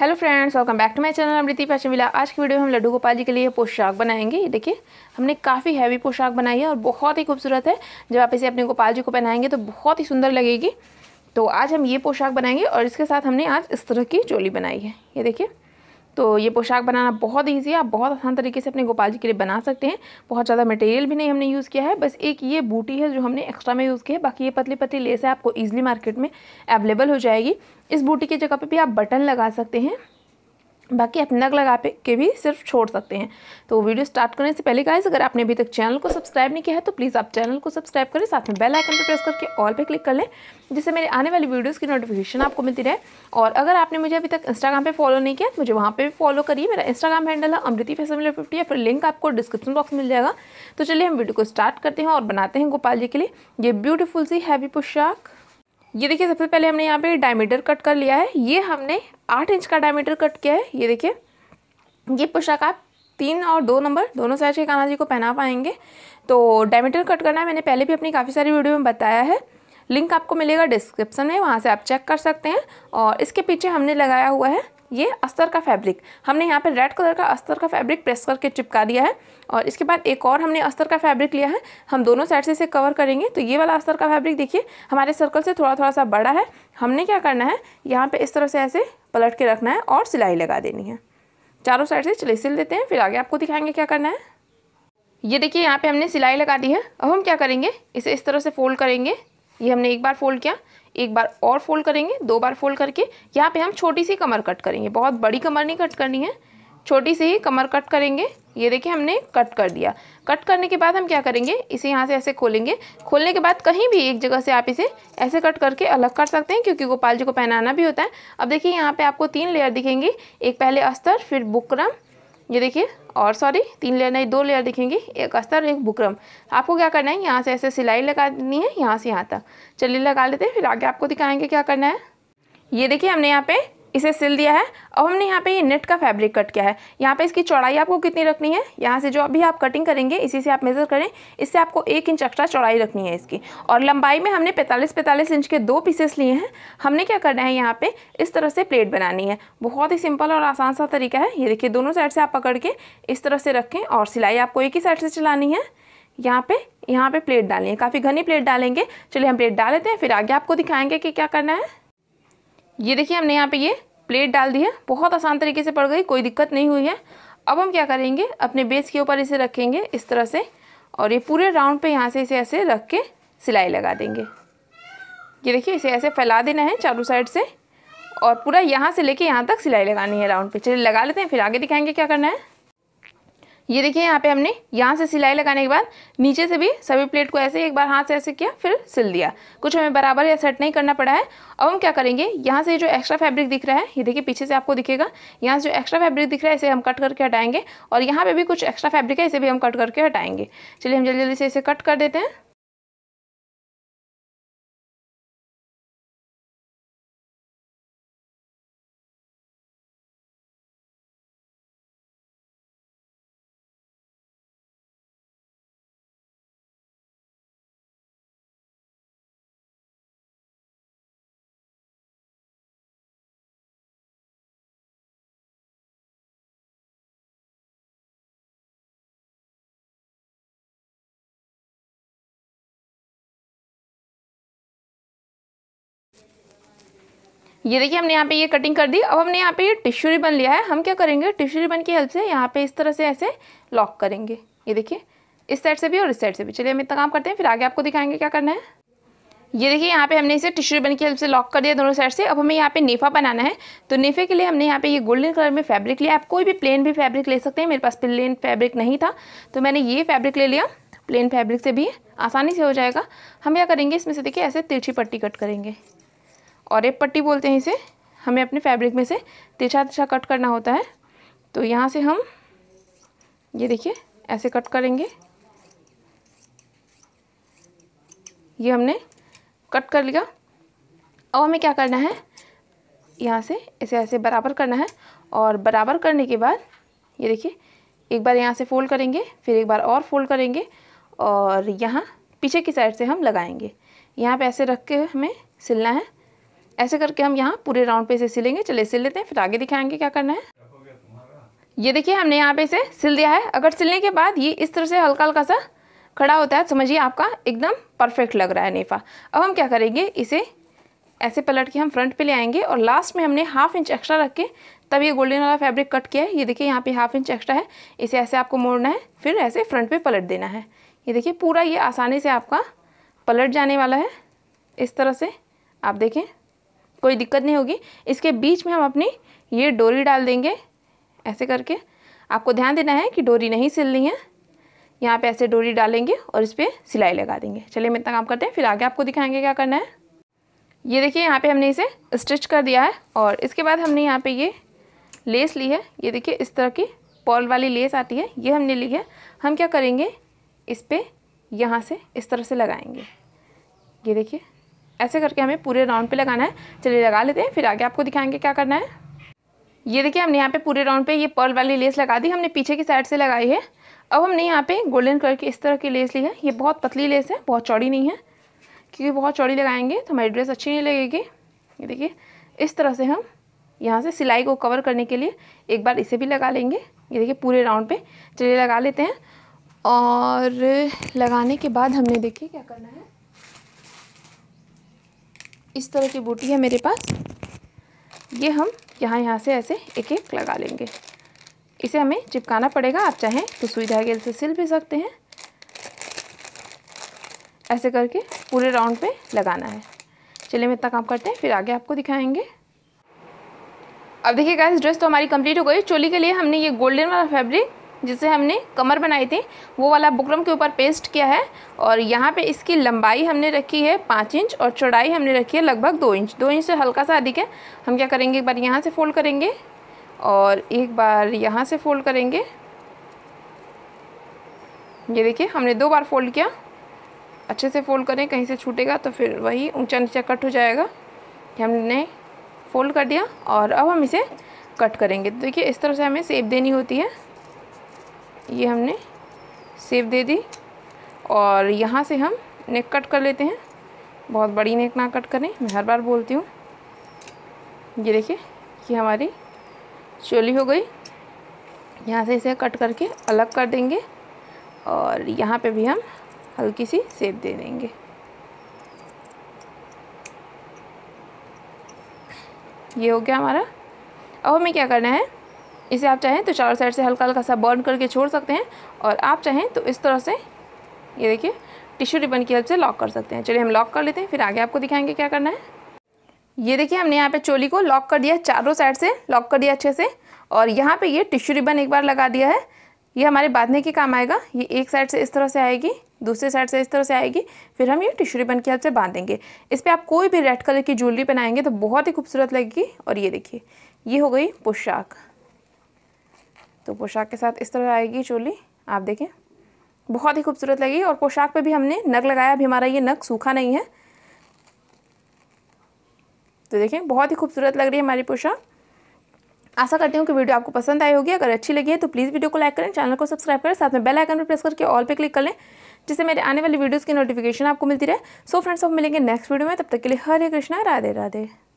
hello friends welcome back to my channel Amriti fashion मिला आज की वीडियो में हम लड्डू गोपाल जी के लिए पोशाक बनाएंगे ये देखिए हमने काफ़ी हैवी पोशाक बनाई है और बहुत ही खूबसूरत है जब आप इसे अपने गोपाल जी को पहनाएंगे तो बहुत ही सुंदर लगेगी तो आज हम ये पोशाक बनाएंगे और इसके साथ हमने आज इस तरह की चोली बनाई है ये देखिए तो ये पोशाक बनाना बहुत ईजी है आप बहुत आसान तरीके से अपने गोपाल जी के लिए बना सकते हैं बहुत ज़्यादा मटेरियल भी नहीं हमने यूज़ किया है बस एक ये बूटी है जो हमने एक्स्ट्रा में यूज़ किया है बाकी ये पतली पतली लेस है आपको ईजिली मार्केट में अवेलेबल हो जाएगी इस बूटी की जगह पर भी आप बटन लगा सकते हैं बाकी आप नग लगा पे के भी सिर्फ छोड़ सकते हैं तो वीडियो स्टार्ट करने से पहले गाइस अगर आपने अभी तक चैनल को सब्सक्राइब नहीं किया है तो प्लीज़ आप चैनल को सब्सक्राइब करें साथ में बेल आइकन पर प्रेस करके ऑल पे क्लिक कर लें जिससे मेरे आने वाली वीडियोस की नोटिफिकेशन आपको मिलती रहे और अगर आपने मुझे अभी तक इंस्टाग्राम पर फॉलो नहीं किया तो मुझे वहाँ पर भी फॉलो करिए मेरा इंस्टाग्राम हैंडल है अमृति फैसमिलर फिफ्टी या फिर लिंक आपको डिस्क्रिप्शन बॉक्स मिल जाएगा तो चलिए हम वीडियो को स्टार्ट करते हैं और बनाते हैं गोपाल जी के लिए ये ब्यूटीफुल सी हैवी पोशाक ये देखिए सबसे पहले हमने यहाँ पे डायमीटर कट कर लिया है ये हमने आठ इंच का डायमीटर कट किया है ये देखिए ये पोशाक आप तीन और दो नंबर दोनों साइज के कान्हा जी को पहना पाएंगे तो डायमीटर कट करना है मैंने पहले भी अपनी काफ़ी सारी वीडियो में बताया है लिंक आपको मिलेगा डिस्क्रिप्सन में वहाँ से आप चेक कर सकते हैं और इसके पीछे हमने लगाया हुआ है ये अस्तर का फैब्रिक हमने यहाँ पे रेड कलर का अस्तर का फैब्रिक प्रेस करके चिपका दिया है और इसके बाद एक और हमने अस्तर का फैब्रिक लिया है हम दोनों साइड से इसे कवर करेंगे तो ये वाला अस्तर का फैब्रिक देखिए हमारे सर्कल से थोड़ा थोड़ा सा बड़ा है हमने क्या करना है यहाँ पर इस तरह से ऐसे पलट के रखना है और सिलाई लगा देनी है चारों साइड से चले सिल देते हैं फिर आगे आपको दिखाएंगे क्या करना है ये देखिए यहाँ पे हमने सिलाई लगा दी है अब हम क्या करेंगे इसे इस तरह से फोल्ड करेंगे ये हमने एक बार फोल्ड किया एक बार और फोल्ड करेंगे दो बार फोल्ड करके यहाँ पे हम छोटी सी कमर कट करेंगे बहुत बड़ी कमर नहीं कट करनी है छोटी सी ही कमर कट करेंगे ये देखिए हमने कट कर दिया कट करने के बाद हम क्या करेंगे इसे यहाँ से ऐसे खोलेंगे खोलने के बाद कहीं भी एक जगह से आप इसे ऐसे कट करके अलग कर सकते हैं क्योंकि गोपाल जी को पहनाना भी होता है अब देखिए यहाँ पे आपको तीन लेयर दिखेंगी एक पहले अस्तर फिर बुकरम ये देखिए और सॉरी तीन लेयर नहीं दो लेयर दिखेंगी एक अस्तर एक बुकरम आपको क्या करना है यहाँ से ऐसे सिलाई लगा देनी है यहाँ से यहाँ तक चलिए लगा लेते हैं फिर आगे आपको दिखाएंगे क्या करना है ये देखिए हमने यहाँ पे इसे सिल दिया है अब हमने यहाँ पे ये नेट का फैब्रिक कट किया है यहाँ पे इसकी चौड़ाई आपको कितनी रखनी है यहाँ से जो अभी आप कटिंग करेंगे इसी से आप मेज़र करें इससे आपको एक इंच एक्स्ट्रा चौड़ाई रखनी है इसकी और लंबाई में हमने पैंतालीस पैंतालीस इंच के दो पीसेस लिए हैं हमने क्या करना है यहाँ पर इस तरह से प्लेट बनानी है बहुत ही सिंपल और आसान सा तरीका है ये देखिए दोनों साइड से आप पकड़ के इस तरह से रखें और सिलाई आपको एक ही साइड से चलानी है यहाँ पर यहाँ पर प्लेट डालनी है काफ़ी घनी प्लेट डालेंगे चलिए हम प्लेट डाल लेते हैं फिर आगे आपको दिखाएंगे कि क्या करना है ये देखिए हमने यहाँ पे ये प्लेट डाल दी है बहुत आसान तरीके से पड़ गई कोई दिक्कत नहीं हुई है अब हम क्या करेंगे अपने बेस के ऊपर इसे रखेंगे इस तरह से और ये पूरे राउंड पे यहाँ से इसे ऐसे रख के सिलाई लगा देंगे ये देखिए इसे ऐसे फैला देना है चारों साइड से और पूरा यहाँ से लेके यहाँ तक सिलाई लगानी है राउंड पे चलिए लगा लेते हैं फिर आगे दिखाएंगे क्या करना है ये देखिए यहाँ पे हमने यहाँ से सिलाई लगाने के बाद नीचे से भी सभी प्लेट को ऐसे एक बार हाथ से ऐसे किया फिर सिल दिया कुछ हमें बराबर या सेट नहीं करना पड़ा है अब हम क्या करेंगे यहाँ से जो एक्स्ट्रा फैब्रिक दिख रहा है ये देखिए पीछे से आपको दिखेगा यहाँ से जो एक्स्ट्रा फैब्रिक दिख रहा है इसे हम कट करके हटाएंगे और यहाँ पर भी कुछ एक्स्ट्रा फैब्रिक है इसे भी हम कट करके हटाएंगे चलिए हम जल्दी जल्दी से इसे कट कर देते हैं ये देखिए हमने यहाँ पे ये कटिंग कर दी अब हमने यहाँ पे ये टिश्यू रिबन लिया है हम क्या करेंगे टिश्यू रिबन की हेल्प से यहाँ पे इस तरह से ऐसे लॉक करेंगे ये देखिए इस साइड से भी और इस साइड से भी चलिए हम इतना काम करते हैं फिर आगे आपको दिखाएंगे क्या करना है ये देखिए यहाँ पे हमने इसे टिश्यू रिबन की हेल्प से लॉक कर दिया दोनों साइड से अब हमें यहाँ पे नेफा बनाना है तो नेफे के लिए हमने यहाँ पे ये गोल्डन कलर में फैब्रिक लिया आप कोई भी प्लेन भी फैब्रिक ले सकते हैं मेरे पास प्लेन फैब्रिक नहीं था तो मैंने ये फैब्रिक ले लिया प्लेन फैब्रिक से भी आसानी से हो जाएगा हम क्या करेंगे इसमें से देखिए ऐसे तिरछी पट्टी कट करेंगे और एक पट्टी बोलते हैं इसे हमें अपने फैब्रिक में से तिरछा तिरछा कट करना होता है तो यहाँ से हम ये देखिए ऐसे कट करेंगे ये हमने कट कर लिया अब हमें क्या करना है यहाँ से इसे ऐसे बराबर करना है और बराबर करने के बाद ये देखिए एक बार यहाँ से फोल्ड करेंगे फिर एक बार और फोल्ड करेंगे और यहाँ पीछे की साइड से हम लगाएंगे यहाँ पे ऐसे रख के हमें सिलना है ऐसे करके हम यहाँ पूरे राउंड पे इसे सिलेंगे चले सिल लेते हैं फिर आगे दिखाएंगे क्या करना है ये देखिए हमने यहाँ पे इसे सिल दिया है अगर सिलने के बाद ये इस तरह से हल्का हल्का सा खड़ा होता है तो समझिए आपका एकदम परफेक्ट लग रहा है नेफा अब हम क्या करेंगे इसे ऐसे पलट के हम फ्रंट पे ले आएंगे और लास्ट में हमने हाफ इंच एक्स्ट्रा रख के तब ये गोल्डन वाला फैब्रिक कट किया है ये देखिए यहाँ पे हाफ इंच एक्स्ट्रा है इसे ऐसे आपको मोड़ना है फिर ऐसे फ्रंट पे पलट देना है ये देखिए पूरा ये आसानी से आपका पलट जाने वाला है इस तरह से आप देखें कोई दिक्कत नहीं होगी इसके बीच में हम अपनी ये डोरी डाल देंगे ऐसे करके आपको ध्यान देना है कि डोरी नहीं सिलनी है यहाँ पे ऐसे डोरी डालेंगे और इस पर सिलाई लगा देंगे चलिए मैं इतना काम करते हैं फिर आगे आपको दिखाएंगे क्या करना है ये देखिए यहाँ पे हमने इसे स्टिच कर दिया है और इसके बाद हमने यहाँ पे ये लेस ली है ये देखिए इस तरह की पॉल वाली लेस आती है ये हमने ली है हम क्या करेंगे इस पर यहाँ से इस तरह से लगाएंगे ये देखिए ऐसे करके हमें पूरे राउंड पे लगाना है चलिए लगा लेते हैं फिर आगे आपको दिखाएंगे क्या करना है ये देखिए हमने यहाँ पे पूरे राउंड पे ये पर्ल वाली लेस लगा दी हमने पीछे की साइड से लगाई है अब हमने यहाँ पे गोल्डन कलर की इस तरह की लेस ली है ये बहुत पतली लेस है बहुत चौड़ी नहीं है क्योंकि बहुत चौड़ी लगाएंगे तो हमारी ड्रेस अच्छी नहीं लगेगी ये देखिए इस तरह से हम यहाँ से सिलाई को कवर करने के लिए एक बार इसे भी लगा लेंगे ये देखिए पूरे राउंड पे चलिए लगा लेते हैं और लगाने के बाद हमने देखिए क्या करना है इस तरह की बूटी है मेरे पास ये हम यहाँ यहाँ से ऐसे एक एक लगा लेंगे इसे हमें चिपकाना पड़ेगा आप चाहें तो सुई धागे से सिल भी सकते हैं ऐसे करके पूरे राउंड पे लगाना है चलिए हम इतना काम करते हैं फिर आगे आपको दिखाएंगे अब देखिए गाइस ड्रेस तो हमारी कंप्लीट हो गई चोली के लिए हमने ये गोल्डन वाला फैब्रिक जिसे हमने कमर बनाई थी वो वाला बुकरम के ऊपर पेस्ट किया है और यहाँ पे इसकी लंबाई हमने रखी है पाँच इंच और चौड़ाई हमने रखी है लगभग दो इंच दो इंच से हल्का सा अधिक है हम क्या करेंगे एक बार यहाँ से फोल्ड करेंगे और एक बार यहाँ से फोल्ड करेंगे ये देखिए हमने दो बार फोल्ड किया अच्छे से फोल्ड करें कहीं से छूटेगा तो फिर वही ऊँचा नीचा कट हो जाएगा कि हमने फोल्ड कर दिया और अब हम इसे कट करेंगे तो देखिए इस तरह से हमें सेप देनी होती है ये हमने सेव दे दी और यहाँ से हम नेक कट कर लेते हैं बहुत बड़ी नेक ना कट करें मैं हर बार बोलती हूँ ये देखिए कि हमारी चोली हो गई यहाँ से इसे कट करके अलग कर देंगे और यहाँ पे भी हम हल्की सी सेप दे देंगे ये हो गया हमारा अब हमें क्या करना है इसे आप चाहें तो चारों साइड से हल्का हल्का सा बर्न करके छोड़ सकते हैं और आप चाहें तो इस तरह से ये देखिए टिश्यू रिबन की हेल्प से लॉक कर सकते हैं चलिए हम लॉक कर लेते हैं फिर आगे आपको दिखाएंगे क्या करना है ये देखिए हमने यहाँ पे चोली को लॉक कर दिया चारों साइड से लॉक कर दिया अच्छे से और यहाँ पे ये टिश्यू रिबन एक बार लगा दिया है ये हमारे बांधने के काम आएगा ये एक साइड से इस तरह से आएगी दूसरे साइड से इस तरह से आएगी फिर हम ये टिश्यू रिबन की हेल्प से बांधेंगे इस पर आप कोई भी रेड कलर की ज्वेलरी पहनाएंगे तो बहुत ही खूबसूरत लगेगी और ये देखिए ये हो गई पोशाक तो पोशाक के साथ इस तरह आएगी चोली आप देखें बहुत ही खूबसूरत लगी और पोशाक पे भी हमने नग लगाया अभी हमारा ये नग सूखा नहीं है तो देखें बहुत ही खूबसूरत लग रही है हमारी पोशाक आशा करती हूँ कि वीडियो आपको पसंद आई होगी अगर अच्छी लगी है तो प्लीज़ वीडियो को लाइक करें चैनल को सब्सक्राइब करें साथ में बेल आइकन पर प्रेस करके ऑल पे क्लिक कर लें जिससे मेरे आने वाली वीडियोस की नोटिफिकेशन आपको मिलती रहे सो फ्रेंड्स हम मिलेंगे नेक्स्ट वीडियो में तब तक के लिए हरे कृष्णा राधे राधे